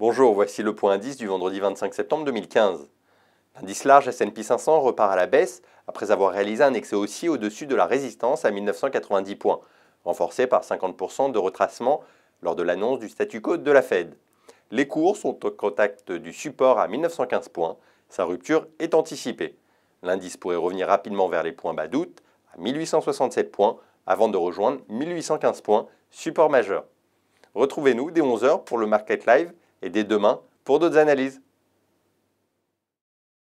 Bonjour, voici le point indice du vendredi 25 septembre 2015. L'indice large S&P 500 repart à la baisse après avoir réalisé un excès haussier au-dessus de la résistance à 1990 points, renforcé par 50% de retracement lors de l'annonce du statu quo de la Fed. Les cours sont au contact du support à 1915 points, sa rupture est anticipée. L'indice pourrait revenir rapidement vers les points bas d'août à 1867 points avant de rejoindre 1815 points, support majeur. Retrouvez-nous dès 11h pour le Market Live et dès demain pour d'autres analyses.